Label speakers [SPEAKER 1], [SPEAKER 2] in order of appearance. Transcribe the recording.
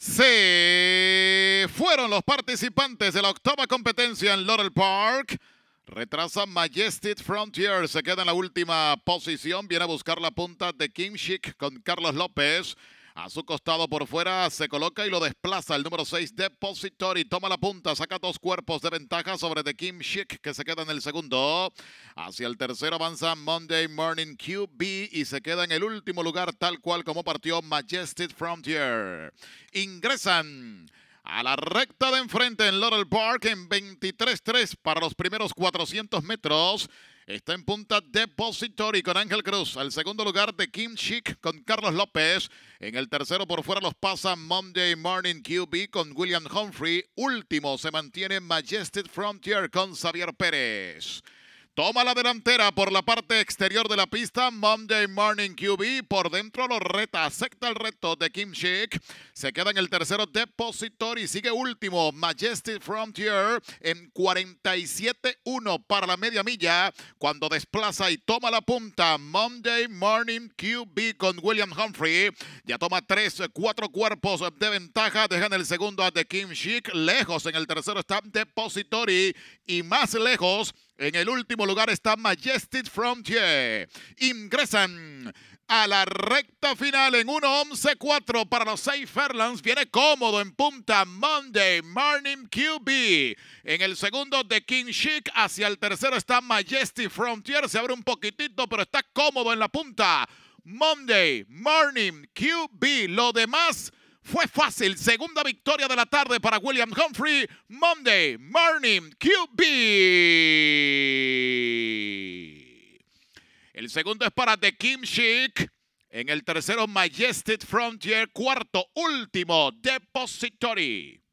[SPEAKER 1] Se fueron los participantes de la octava competencia en Laurel Park. Retrasa Majestic Frontier, se queda en la última posición, viene a buscar la punta de Kim shik con Carlos López. A su costado por fuera se coloca y lo desplaza el número 6 Depository. Toma la punta, saca dos cuerpos de ventaja sobre The Kim Chic que se queda en el segundo. Hacia el tercero avanza Monday Morning QB y se queda en el último lugar tal cual como partió Majestic Frontier. Ingresan. A la recta de enfrente en Laurel Park en 23-3 para los primeros 400 metros. Está en punta Depository con Ángel Cruz. Al segundo lugar de Kim Chic con Carlos López. En el tercero por fuera los pasa Monday Morning QB con William Humphrey. Último se mantiene Majestic Frontier con Xavier Pérez. Toma la delantera por la parte exterior de la pista. Monday Morning QB. Por dentro lo reta. Acepta el reto de Kim Sheik Se queda en el tercero Depository sigue último. Majestic Frontier en 47-1 para la media milla. Cuando desplaza y toma la punta. Monday Morning QB con William Humphrey. Ya toma tres, cuatro cuerpos de ventaja. Deja en el segundo a The Kim Chic. Lejos en el tercero está Depository Y más lejos en el último lugar está Majestic Frontier. Ingresan a la recta final en 1-11-4 para los 6 Fairlands. Viene cómodo en punta Monday Morning QB. En el segundo de King Chic. Hacia el tercero está Majestic Frontier. Se abre un poquitito, pero está cómodo en la punta. Monday Morning QB. Lo demás fue fácil. Segunda victoria de la tarde para William Humphrey. Monday Morning QB. segundo es para The Kim En el tercero, Majestic Frontier. Cuarto, último, Depository.